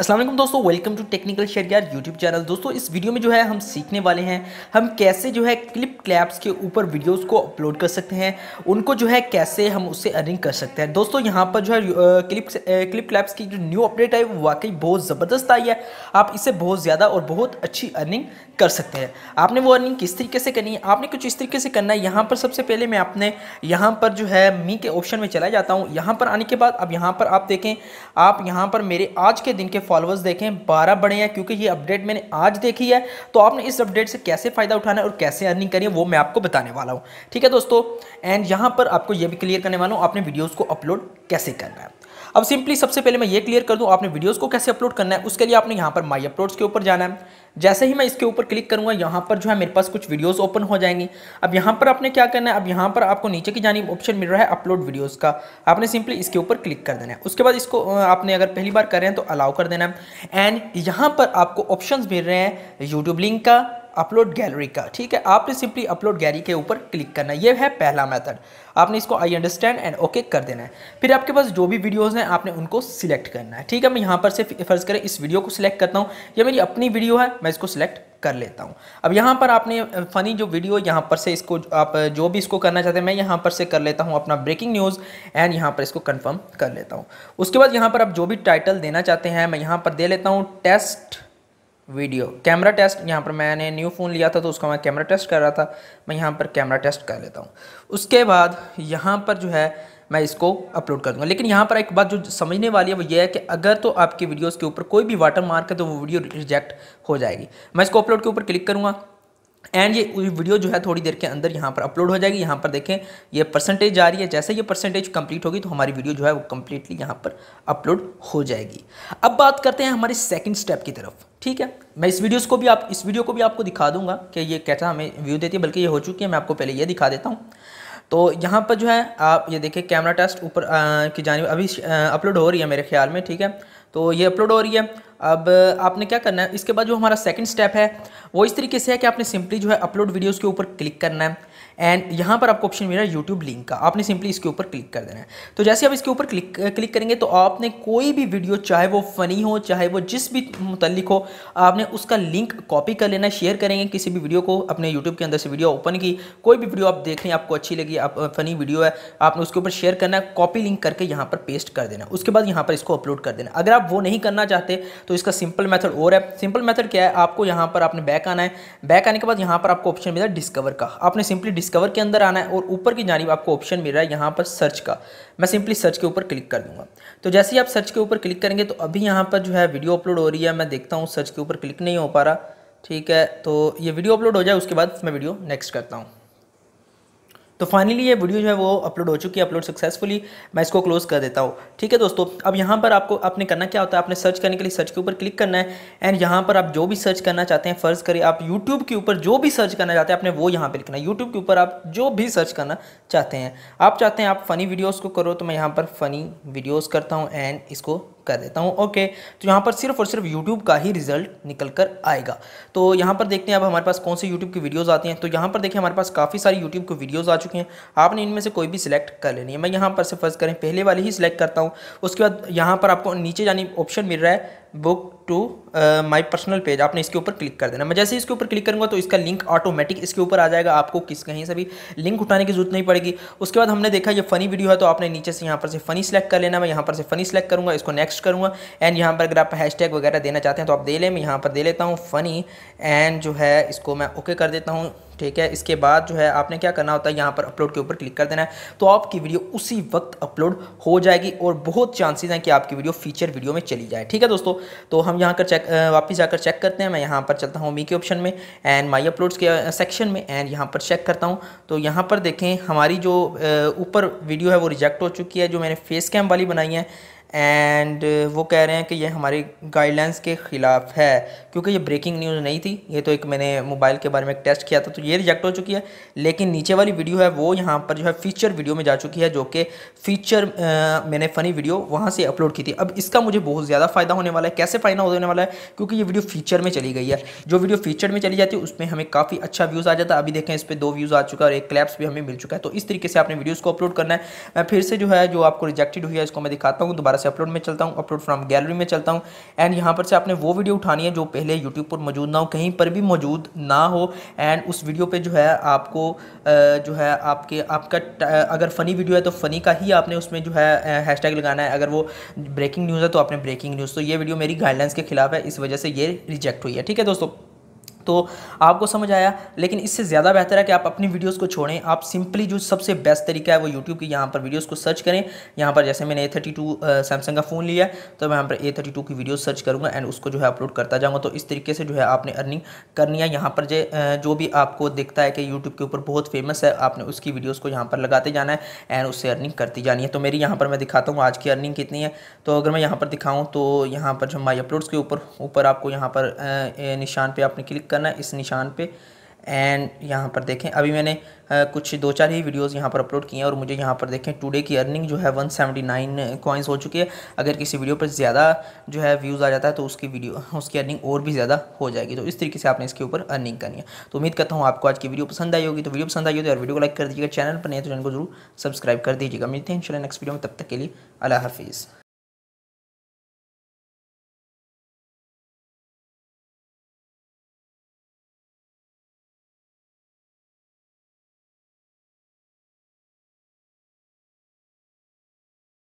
असलम दोस्तों welcome to technical share यार YouTube channel दोस्तों इस वीडियो में जो है हम सीखने वाले हैं हम कैसे जो है क्लिप क्लैप्स के ऊपर वीडियोस को अपलोड कर सकते हैं उनको जो है कैसे हम उससे अर्निंग कर सकते हैं दोस्तों यहाँ पर जो है क्लिप क्लिप क्लैप्स की जो न्यू अपडेट है वो वाकई बहुत ज़बरदस्त आई है आप इसे बहुत ज़्यादा और बहुत अच्छी अर्निंग कर सकते हैं आपने वो अर्निंग किस तरीके से करनी है आपने कुछ इस तरीके से करना है यहाँ पर सबसे पहले मैं आपने यहाँ पर जो है मी के ऑप्शन में चला जाता हूँ यहाँ पर आने के बाद अब यहाँ पर आप देखें आप यहाँ पर मेरे आज के दिन के फॉलोअर्स देखें बारह बढ़े हैं क्योंकि ये अपडेट मैंने आज देखी है तो आपने इस अपडेट से कैसे फ़ायदा उठाना है और कैसे अर्निंग करिए वो मैं आपको बताने वाला हूँ ठीक है दोस्तों एंड यहाँ पर आपको ये भी क्लियर करने वाला हूँ आपने वीडियोज़ को अपलोड कैसे करना है अब सिंपली सबसे पहले मैं ये क्लियर कर दूँ आपने वीडियोज़ को कैसे अपलोड करना है उसके लिए आपने यहाँ पर माई अपलोड्स के ऊपर जाना है जैसे ही मैं इसके ऊपर क्लिक करूंगा यहाँ पर जो है मेरे पास कुछ वीडियोज़ ओपन हो जाएंगी अब यहाँ पर आपने क्या करना है अब यहाँ पर आपको नीचे की जानी ऑप्शन मिल रहा है अपलोड वीडियोज़ का आपने सिंपली इसके ऊपर क्लिक कर देना है उसके बाद इसको आपने अगर पहली बार कर रहे हैं तो अलाउ कर देना है एंड यहाँ पर आपको ऑप्शन मिल रहे हैं यूट्यूब लिंक का अपलोड गैलरी का ठीक है आपने सिंपली अपलोड गैलरी के ऊपर क्लिक करना है ये है पहला मेथड आपने इसको आई अंडरस्टैंड एंड ओके कर देना है फिर आपके पास जो भी वीडियोज़ हैं आपने उनको सिलेक्ट करना है ठीक है मैं यहाँ पर से फर्ज करें इस वीडियो को सिलेक्ट करता हूँ या मेरी अपनी वीडियो है मैं इसको सिलेक्ट कर लेता हूँ अब यहाँ पर आपने फ़नी जो वीडियो यहाँ पर से इसको आप जो भी इसको करना चाहते हैं मैं यहाँ पर से कर लेता हूँ अपना ब्रेकिंग न्यूज़ एंड यहाँ पर इसको कन्फर्म कर लेता हूँ उसके बाद यहाँ पर आप जो भी टाइटल देना चाहते हैं मैं यहाँ पर दे लेता हूँ टेस्ट वीडियो कैमरा टेस्ट यहाँ पर मैंने न्यू फ़ोन लिया था तो उसका मैं कैमरा टेस्ट कर रहा था मैं यहाँ पर कैमरा टेस्ट कर लेता हूँ उसके बाद यहाँ पर जो है मैं इसको अपलोड कर दूँगा लेकिन यहाँ पर एक बात जो समझने वाली है वो ये है कि अगर तो आपकी वीडियोज़ के ऊपर कोई भी वाटर मार्क है तो वो वीडियो रिजेक्ट हो जाएगी मैं इसको अपलोड के ऊपर क्लिक करूँगा एंड ये वीडियो जो है थोड़ी देर के अंदर यहाँ पर अपलोड हो जाएगी यहाँ पर देखें ये परसेंटेज आ रही है जैसे ये परसेंटेज कंप्लीट होगी तो हमारी वीडियो जो है वो कम्प्लीटली यहाँ पर अपलोड हो जाएगी अब बात करते हैं हमारे सेकंड स्टेप की तरफ ठीक है मैं इस वीडियोस को भी आप इस वीडियो को भी आपको दिखा दूंगा कि ये कैसा हमें व्यू देती है बल्कि ये हो चुकी है मैं आपको पहले ये दिखा देता हूँ तो यहाँ पर जो है आप ये देखें कैमरा टेस्ट ऊपर की जानी अभी अपलोड हो रही है मेरे ख्याल में ठीक है तो ये अपलोड हो रही है अब आपने क्या करना है इसके बाद जो हमारा सेकंड स्टेप है वो इस तरीके से है कि आपने सिंपली जो है अपलोड वीडियोस के ऊपर क्लिक करना है एंड यहाँ पर आपको ऑप्शन मिल रहा है यूट्यूब लिंक का आपने सिंपली इसके ऊपर क्लिक कर देना है तो जैसे आप इसके ऊपर क्लिक क्लिक करेंगे तो आपने कोई भी वीडियो चाहे वो फ़नी हो चाहे वो जिस भी मुतलिक हो आपने उसका लिंक कॉपी कर लेना शेयर करेंगे किसी भी वीडियो को अपने यूट्यूब के अंदर से वीडियो ओपन की कोई भी वीडियो आप देख रहे हैं आपको अच्छी लगी आप फ़नी वीडियो है आपने उसके ऊपर शेयर करना है कॉपी लिंक करके यहाँ पर पेस्ट कर देना उसके बाद यहाँ पर इसको अपलोड कर देना अगर आप वो नहीं करना चाहते तो इसका सिंपल मैथड और है सिंपल मैथड क्या है आपको यहाँ पर आपने बैक आना है बैक आने के बाद यहाँ पर आपको ऑप्शन मिला डिस्कवर का आपने सिंपली डिस्कवर के अंदर आना है और ऊपर की जानब आपको ऑप्शन मिल रहा है यहाँ पर सर्च का मैं सिंपली सर्च के ऊपर क्लिक कर दूंगा तो जैसे ही आप सर्च के ऊपर क्लिक करेंगे तो अभी यहाँ पर जो है वीडियो अपलोड हो रही है मैं देखता हूँ सर्च के ऊपर क्लिक नहीं हो पा रहा ठीक है तो ये वीडियो अपलोड हो जाए उसके बाद मैं वीडियो नेक्स्ट करता हूँ तो फाइनली ये वीडियो जो है वो अपलोड हो चुकी है अपलोड सक्सेसफुली मैं इसको क्लोज कर देता हूँ ठीक है दोस्तों अब यहाँ पर आपको आपने करना क्या होता है आपने सर्च करने के लिए सर्च के ऊपर क्लिक करना है एंड यहाँ पर आप जो भी सर्च करना चाहते हैं फर्ज करिए आप यूट्यूब के ऊपर जो भी सर्च करना चाहते हैं आपने वो यहाँ पर लिखना है यूट्यूब के ऊपर आप जो भी सर्च करना चाहते हैं आप चाहते हैं आप फ़नी वीडियोज़ को करो तो मैं यहाँ पर फ़नी वीडियोज़ करता हूँ एंड इसको कर देता हूँ ओके तो यहाँ पर सिर्फ और सिर्फ यूट्यूब का ही रिजल्ट निकल कर आएगा तो यहाँ पर देखते हैं अब हमारे पास कौन से यूट्यूब की वीडियोज़ आती हैं तो यहाँ पर देखें हमारे पास काफ़ी सारी यूट्यूब की वीडियोज़ आ चुकी हैं आपने इनमें से कोई भी सिलेक्ट कर लेनी है मैं यहाँ पर से फर्स्ट करें पहले वाले ही सिलेक्ट करता हूँ उसके बाद यहाँ पर आपको नीचे जाने ऑप्शन मिल रहा है book to my personal page आपने इसके ऊपर क्लिक कर देना मैं जैसे इसके ऊपर क्लिक करूँगा तो इसका लिंक ऑटोमेटिक इसके ऊपर आ जाएगा आपको किस कहीं से भी लिंक उठाने की जरूरत नहीं पड़ेगी उसके बाद हमने देखा ये फनी वीडियो है तो आपने नीचे से यहाँ पर से फनी सेलेक्ट कर लेना मैं यहाँ पर से फनी सेलेक्ट करूँगा इसको नेक्स्ट करूँगा एंड यहाँ पर अगर आप हैशटैग वगैरह देना चाहते हैं तो आप दे लें मैं यहाँ पर दे लेता हूँ फनी एंड जो है इसको मैं ओके कर देता हूँ ठीक है इसके बाद जो है आपने क्या करना होता है यहाँ पर अपलोड के ऊपर क्लिक कर देना है तो आपकी वीडियो उसी वक्त अपलोड हो जाएगी और बहुत चांसेस हैं कि आपकी वीडियो फीचर वीडियो में चली जाए ठीक है दोस्तों तो हम यहाँ कर चेक वापस जाकर चेक करते हैं मैं यहाँ पर चलता हूँ मी के ऑप्शन में एंड माई अपलोड्स के सेक्शन में एंड यहाँ पर चेक करता हूँ तो यहाँ पर देखें हमारी जो ऊपर वीडियो है वो रिजेक्ट हो चुकी है जो मैंने फेस कैम वाली बनाई है एंड uh, वो कह रहे हैं कि ये हमारी गाइडलाइंस के ख़िलाफ़ है क्योंकि ये ब्रेकिंग न्यूज़ नहीं थी ये तो एक मैंने मोबाइल के बारे में एक टेस्ट किया था तो ये रिजेक्ट हो चुकी है लेकिन नीचे वाली वीडियो है वो यहाँ पर जो है फीचर वीडियो में जा चुकी है जो कि फीचर uh, मैंने फ़नी वीडियो वहाँ से अपलोड की थी अब इसका मुझे बहुत ज़्यादा फ़ायदा होने वाला है कैसे फ़ायदा होने वाला है क्योंकि ये वीडियो फीचर में चली गई है जो वीडियो फीचर में चली जाती है उसमें हमें काफ़ी अच्छा व्यूज़ आ जाता है अभी देखें इस पर दो व्यूज़ आ चुका है और एक क्लैप्स भी हमें मिल चुका है तो इस तरीके से आपने वीडियोज़ को अपलोड करना है मैं फिर से जो है जो आपको रिजेक्टेड हुई है इसको मैं दिखाता हूँ दोबारा दोबारा से अपलोड में चलता हूँ अपलोड फ्रॉम गैलरी में चलता हूँ एंड यहाँ पर से आपने वो वीडियो उठानी है जो पहले यूट्यूब पर मौजूद ना हो कहीं पर भी मौजूद ना हो एंड उस वीडियो पर जो है आपको जो है आपके आपका अगर फ़नी वीडियो है तो फ़नी का ही आपने उसमें जो है हैशटैग लगाना है अगर वो ब्रेकिंग न्यूज़ है तो आपने ब्रेकिंग न्यूज़ तो ये वीडियो मेरी गाइडलाइंस के खिलाफ है इस वजह से ये रिजेक्ट हुई है ठीक है दोस्तों तो आपको समझ आया लेकिन इससे ज़्यादा बेहतर है कि आप अपनी वीडियोस को छोड़ें आप सिंपली जो सबसे बेस्ट तरीका है वो यूट्यूब की यहाँ पर वीडियोस को सर्च करें यहाँ पर जैसे मैंने ए थर्टी टू सैमसंग का फ़ोन लिया है तो मैं यहाँ पर ए थर्टी टू की वीडियो सर्च करूँगा एंड उसको जो है अपलोड करता जाऊँगा तो इस तरीके से जो है आपने अर्निंग करनी है यहाँ पर जो भी आपको दिखता है कि यूट्यूब के ऊपर बहुत फेमस है आपने उसकी वीडियोज़ को यहाँ पर लगाते जाना है एंड उससे अर्निंग करती जानी है तो मेरी यहाँ पर मैं दिखाता हूँ आज की अर्निंग कितनी है तो अगर मैं यहाँ पर दिखाऊँ तो यहाँ पर जो माई अपलोड्स के ऊपर ऊपर आपको यहाँ पर निशान पर आपने क्लिक करना है इस निशान पे एंड यहाँ पर देखें अभी मैंने आ, कुछ दो चार ही वीडियोस यहाँ पर अपलोड किए हैं और मुझे यहाँ पर देखें टुडे की अर्निंग जो है 179 सेवेंटी कॉइन्स हो चुकी है अगर किसी वीडियो पर ज़्यादा जो है व्यूज़ आ जाता है तो उसकी वीडियो उसकी अर्निंग और भी ज़्यादा हो जाएगी तो इस तरीके से आपने इसके ऊपर अर्निंग करनी है तो उम्मीद करता हूँ आपको आज की वीडियो पसंद आई होगी तो वीडियो पसंद आई होगी और वीडियो को लाइक कर दीजिएगा चैनल पर नहीं तो चैनल को जरूर सब्सक्राइब कर दीजिएगा मिलते हैं इंशाल्लाह नेक्स्ट वीडियो में तब तक के लिए अला हाफिज़